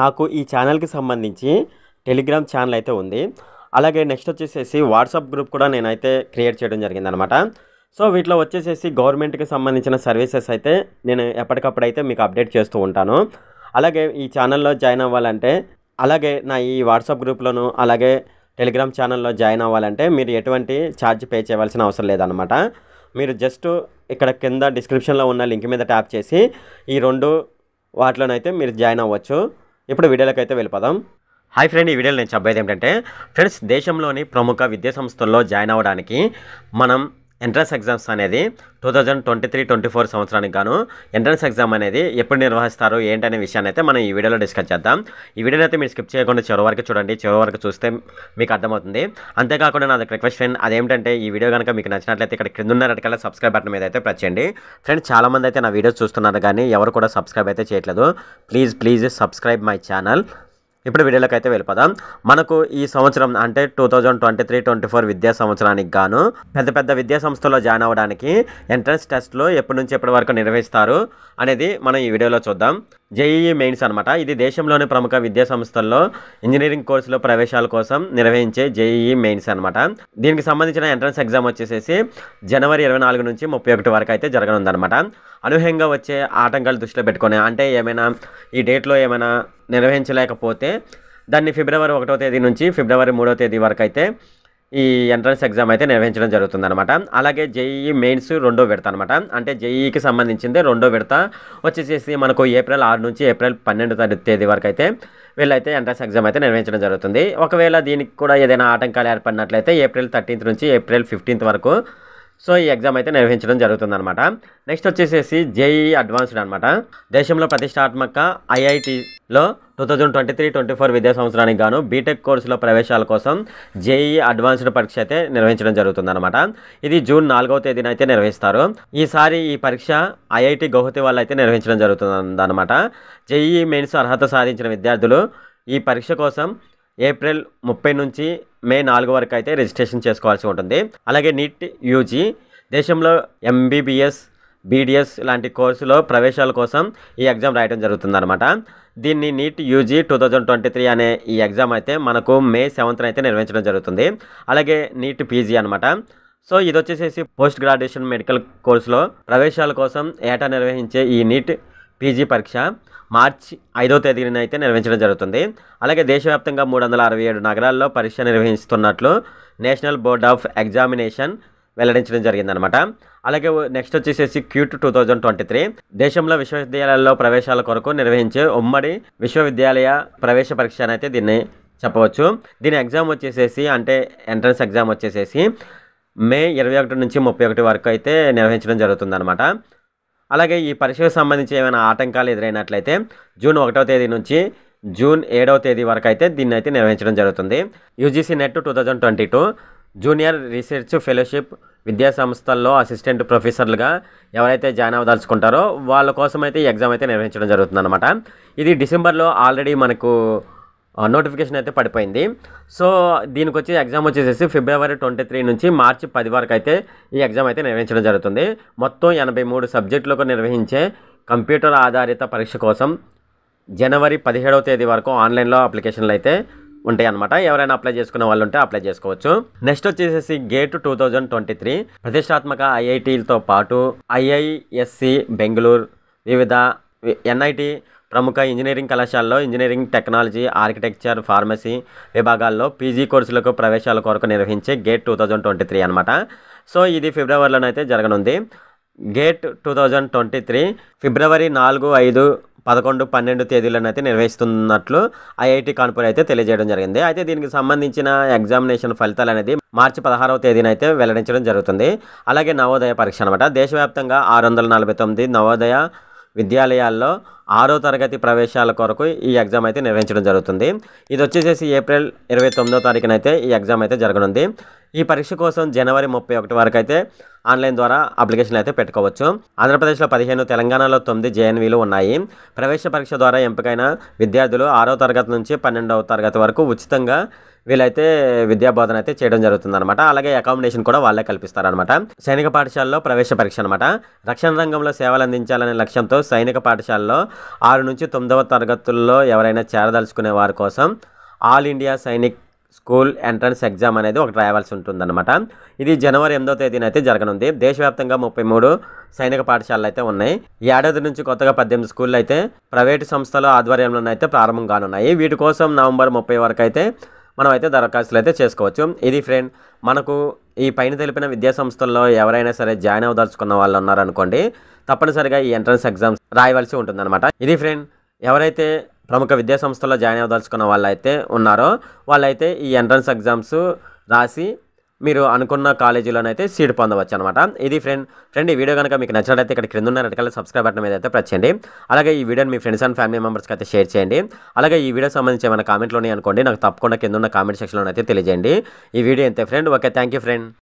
నాకు ఈ ఛానల్కి సంబంధించి టెలిగ్రామ్ ఛానల్ అయితే ఉంది అలాగే నెక్స్ట్ వచ్చేసేసి వాట్సాప్ గ్రూప్ కూడా నేనైతే క్రియేట్ చేయడం జరిగిందనమాట సో వీటిలో వచ్చేసేసి గవర్నమెంట్కి సంబంధించిన సర్వీసెస్ అయితే నేను ఎప్పటికప్పుడు అయితే మీకు అప్డేట్ చేస్తూ ఉంటాను అలాగే ఈ ఛానల్లో జాయిన్ అవ్వాలంటే అలాగే నా ఈ వాట్సాప్ గ్రూప్లోను అలాగే టెలిగ్రామ్ ఛానల్లో జాయిన్ అవ్వాలంటే మీరు ఎటువంటి ఛార్జ్ పే చేయవలసిన అవసరం లేదనమాట మీరు జస్ట్ ఇక్కడ కింద డిస్క్రిప్షన్లో ఉన్న లింక్ మీద ట్యాప్ చేసి ఈ రెండు వాటిలోనైతే మీరు జాయిన్ అవ్వచ్చు ఇప్పుడు అయితే వెళ్ళిపోదాం హాయ్ ఫ్రెండ్ ఈ వీడియోలో నేను చెప్పేది ఏంటంటే ఫ్రెండ్స్ దేశంలోని ప్రముఖ విద్యా సంస్థల్లో జాయిన్ అవ్వడానికి మనం ఎంట్రన్స్ ఎగ్జామ్స్ అనేది two thousand twenty three twenty four సంవత్సరానికి గాను ఎంట్రన్స్ ఎగ్జామ్ అనేది ఎప్పుడు నిర్వహిస్తారు ఏంటనే విషయాన్ని అయితే మనం ఈ వీడియోలో డిస్కస్ చేద్దాం ఈ వీడియోని అయితే మీరు స్కిప్ చేయకుండా చివరి వరకు చూడండి చివరి వరకు చూస్తే మీకు అర్థమవుతుంది అంతేకాకుండా నాది రిక్వెస్ట్ ఫ్రెండ్ అదేంటంటే ఈ వీడియో కనుక మీకు నచ్చినట్లయితే ఇక్కడ క్రింద ఉన్న రెడ్ కలర్ సబ్స్క్రైబ్ బటన్ మీద అయితే ప్రెస్ చేయండి చాలా చాలామంది అయితే నా వీడియోస్ చూస్తున్నారు కానీ ఎవరు కూడా సబ్స్క్రైబ్ అయితే చేయట్లేదు please please subscribe my channel ఇప్పుడు వీడియోలోకి అయితే వెళ్ళిపోదాం మనకు ఈ సంవత్సరం అంటే two thousand twenty three twenty four విద్యా సంవత్సరానికి గాను పెద్ద పెద్ద విద్యా సంస్థలో జాయిన్ అవ్వడానికి ఎంట్రన్స్ టెస్ట్లు ఎప్పటి నుంచి ఎప్పటి వరకు నిర్వహిస్తారు అనేది మనం ఈ వీడియోలో చూద్దాం జేఈఈ మెయిన్స్ అనమాట ఇది దేశంలోని ప్రముఖ విద్యా సంస్థల్లో ఇంజనీరింగ్ కోర్సులో ప్రవేశాల కోసం నిర్వహించే జేఈఈ మెయిన్స్ అనమాట దీనికి సంబంధించిన ఎంట్రన్స్ ఎగ్జామ్ వచ్చేసేసి జనవరి ఇరవై నాలుగు నుంచి ముప్పై ఒకటి వరకు అయితే జరగనుందనమాట అనూహ్యంగా వచ్చే ఆటంకాలు దృష్టిలో పెట్టుకొని అంటే ఏమైనా ఈ డేట్లో ఏమైనా నిర్వహించలేకపోతే దాన్ని ఫిబ్రవరి ఒకటో తేదీ నుంచి ఫిబ్రవరి మూడో తేదీ వరకు అయితే ఈ ఎంట్రన్స్ ఎగ్జామ్ అయితే నిర్వహించడం జరుగుతుందనమాట అలాగే జేఈఈ మెయిన్స్ రెండో విడత అనమాట అంటే జేఈఈకి సంబంధించింది రెండో విడత వచ్చేసేసి మనకు ఏప్రిల్ ఆరు నుంచి ఏప్రిల్ పన్నెండు తేదీ వరకు అయితే వీళ్ళైతే ఎంట్రన్స్ ఎగ్జామ్ అయితే నిర్వహించడం జరుగుతుంది ఒకవేళ దీనికి కూడా ఏదైనా ఆటంకాలు ఏర్పడినట్లయితే ఏప్రిల్ థర్టీన్త్ నుంచి ఏప్రిల్ ఫిఫ్టీన్త్ వరకు సో ఈ ఎగ్జామ్ అయితే నిర్వహించడం జరుగుతుందన్నమాట నెక్స్ట్ వచ్చేసేసి జేఈ అడ్వాన్స్డ్ అనమాట దేశంలో ప్రతిష్టాత్మక ఐఐటిలో two thousand twenty three twenty four విద్యా సంవత్సరానికి గాను బీటెక్ కోర్సులో ప్రవేశాల కోసం జేఈ అడ్వాన్స్డ్ పరీక్ష అయితే నిర్వహించడం జరుగుతుందన్నమాట ఇది జూన్ నాలుగవ తేదీన అయితే నిర్వహిస్తారు ఈసారి ఈ పరీక్ష ఐఐటి గౌహతి వాళ్ళు అయితే నిర్వహించడం జరుగుతుందన్నమాట జేఈ మెయిన్స్ అర్హత సాధించిన విద్యార్థులు ఈ పరీక్ష కోసం ఏప్రిల్ ముప్పై నుంచి మే నాలుగు వరకు అయితే రిజిస్ట్రేషన్ చేసుకోవాల్సి ఉంటుంది అలాగే నీట్ యూజీ దేశంలో ఎంబీబీఎస్ బీడిఎస్ లాంటి కోర్సులో ప్రవేశాల కోసం ఈ ఎగ్జామ్ రాయడం జరుగుతుందన్నమాట దీన్ని NEET UG two thousand twenty three అనే ఈ ఎగ్జామ్ అయితే మనకు మే సెవెంత్న అయితే నిర్వహించడం జరుగుతుంది అలాగే నీట్ పీజీ అనమాట సో ఇది వచ్చేసేసి పోస్ట్ గ్రాడ్యుయేషన్ మెడికల్ కోర్సులో ప్రవేశాల కోసం ఏటా నిర్వహించే ఈ నీట్ పీజీ పరీక్ష మార్చి ఐదో తేదీన అయితే నిర్వహించడం జరుగుతుంది అలాగే దేశవ్యాప్తంగా మూడు వందల అరవై ఏడు నగరాల్లో పరీక్ష నిర్వహిస్తున్నట్లు నేషనల్ బోర్డ్ ఆఫ్ ఎగ్జామినేషన్ వెల్లడించడం జరిగిందనమాట అలాగే నెక్స్ట్ వచ్చేసేసి CUET two thousand twenty three దేశంలో విశ్వవిద్యాలయాల్లో ప్రవేశాల కొరకు నిర్వహించే ఉమ్మడి విశ్వవిద్యాలయ ప్రవేశ పరీక్ష అయితే దీన్ని చెప్పవచ్చు దీని ఎగ్జామ్ వచ్చేసేసి అంటే ఎంట్రన్స్ ఎగ్జామ్ వచ్చేసేసి మే ఇరవై ఒకటి నుంచి ముప్పై ఒకటి వరకు అయితే నిర్వహించడం జరుగుతుందన్నమాట అలాగే ఈ పరీక్షకు సంబంధించి ఏమైనా ఆటంకాలు ఎదురైనట్లయితే జూన్ ఒకటవ తేదీ నుంచి జూన్ ఏడవ తేదీ వరకు అయితే దీన్ని అయితే నిర్వహించడం జరుగుతుంది UGC NET two thousand twenty two junior research fellowship విద్యా సంస్థల్లో అసిస్టెంట్ ప్రొఫెసర్లుగా ఎవరైతే జాయిన్ అవ్వదలుచుకుంటారో వాళ్ళ కోసం అయితే ఎగ్జామ్ అయితే నిర్వహించడం జరుగుతుందనమాట ఇది డిసెంబర్లో ఆల్రెడీ మనకు నోటిఫికేషన్ అయితే పడిపోయింది సో దీనికి వచ్చి ఎగ్జామ్ వచ్చేసేసి ఫిబ్రవరి ట్వంటీ త్రీ నుంచి మార్చి పది వరకు అయితే ఈ ఎగ్జామ్ అయితే నిర్వహించడం జరుగుతుంది మొత్తం ఎనభై మూడు సబ్జెక్టులకు నిర్వహించే కంప్యూటర్ ఆధారిత పరీక్ష కోసం జనవరి పదిహేడవ తేదీ వరకు ఆన్లైన్లో అప్లికేషన్లు అయితే ఉంటాయి అనమాట ఎవరైనా అప్లై చేసుకున్న వాళ్ళు ఉంటే అప్లై చేసుకోవచ్చు నెక్స్ట్ వచ్చేసేసి GATE two thousand twenty three ప్రతిష్టాత్మక ఐఐటీలతో పాటు ఐఐఎస్సి బెంగళూరు వివిధ ఎన్ఐటి ప్రముఖ ఇంజనీరింగ్ కళాశాలలో ఇంజనీరింగ్ టెక్నాలజీ ఆర్కిటెక్చర్ ఫార్మసీ విభాగాల్లో పీజీ కోర్సులకు ప్రవేశాల కొరకు నిర్వహించే GATE two thousand twenty three అనమాట సో ఇది ఫిబ్రవరిలోనైతే జరగనుంది GATE two thousand twenty three ఫిబ్రవరి నాలుగు ఐదు పదకొండు పన్నెండు తేదీలను అయితే నిర్వహిస్తున్నట్లు ఐఐటి కాన్పూర్ అయితే తెలియజేయడం జరిగింది అయితే దీనికి సంబంధించిన ఎగ్జామినేషన్ ఫలితాలు అనేది మార్చి పదహారవ తేదీనైతే అయితే వెల్లడించడం జరుగుతుంది అలాగే నవోదయ పరీక్ష అనమాట దేశవ్యాప్తంగా ఆరు వందల నలభై తొమ్మిది నవోదయ విద్యాలయాల్లో ఆరో తరగతి ప్రవేశాల కొరకు ఈ ఎగ్జామ్ అయితే నిర్వహించడం జరుగుతుంది ఇది వచ్చేసేసి ఏప్రిల్ ఇరవై తొమ్మిదో తారీఖున అయితే ఈ ఎగ్జామ్ అయితే జరగనుంది ఈ పరీక్ష కోసం జనవరి ముప్పై ఒకటి వరకు అయితే ఆన్లైన్ ద్వారా అప్లికేషన్ అయితే పెట్టుకోవచ్చు ఆంధ్రప్రదేశ్లో పదిహేను తెలంగాణలో తొమ్మిది జేఎన్వీలు ఉన్నాయి ప్రవేశ పరీక్ష ద్వారా ఎంపికైన విద్యార్థులు ఆరో తరగతి నుంచి పన్నెండవ తరగతి వరకు ఉచితంగా వీళ్ళైతే విద్యాబోధన అయితే చేయడం జరుగుతుంది అనమాట అలాగే అకామిడేషన్ కూడా వాళ్ళే కల్పిస్తారనమాట సైనిక పాఠశాలలో ప్రవేశ పరీక్ష అనమాట రక్షణ రంగంలో సేవలు అందించాలనే లక్ష్యంతో సైనిక పాఠశాలలో ఆరు నుంచి తొమ్మిదవ తరగతుల్లో ఎవరైనా చేరదలుచుకునే వారి కోసం all India Sainik school entrance exam అనేది ఒకటి రాయవలసి ఉంటుందన్నమాట ఇది జనవరి ఎనిమిదో తేదీన అయితే జరగనుంది దేశవ్యాప్తంగా ముప్పై మూడు సైనిక పాఠశాలలు అయితే ఉన్నాయి ఏడాది నుంచి కొత్తగా పద్దెనిమిది స్కూళ్ళు అయితే ప్రైవేటు ఆధ్వర్యంలో ఆధ్వర్యంలోనైతే ప్రారంభం కానున్నాయి వీటి కోసం నవంబర్ ముప్పై వరకు అయితే మనమైతే దరఖాస్తులు అయితే చేసుకోవచ్చు ఇది ఫ్రెండ్ మనకు ఈ పైన తెలిపిన విద్యా సంస్థల్లో ఎవరైనా సరే జాయిన్ అవదలుచుకున్న వాళ్ళు ఉన్నారనుకోండి తప్పనిసరిగా ఈ ఎంట్రన్స్ ఎగ్జామ్స్ రాయవలసి ఉంటుందన్నమాట ఇది ఫ్రెండ్ ఎవరైతే ప్రముఖ విద్యా సంస్థల్లో జాయిన్ అవదలుచుకున్న అయితే ఉన్నారో వాళ్ళైతే ఈ ఎంట్రన్స్ ఎగ్జామ్స్ రాసి మీరు అనుకున్న కాలేజీలోనైతే అయితే సీట్ పొందవచ్చు అనమాట ఇది ఫ్రెండ్ ఫ్రెండ్ ఈ వీడియో కనుక మీకు నచ్చినట్లయితే ఇక్కడ క్రింద ఉన్న రెడ్కల్ సబ్స్క్రైబ్ బటన్ మీద అయితే ప్రచండి అలాగే ఈ వీడియోని మీ ఫ్రెండ్స్ అండ్ ఫ్యామిలీ మెంబర్స్కి అయితే షేర్ చేయండి అలాగే ఈ వీడియో సంబంధించి ఏమైనా కామెంట్లోనే అనుకోండి నాకు తప్పకుండా కింద ఉన్న కామెంట్ సెక్షన్లో అయితే తెలియజేయండి ఈ వీడియో అంతే ఫ్రెండ్ ఓకే థ్యాంక్ ఫ్రెండ్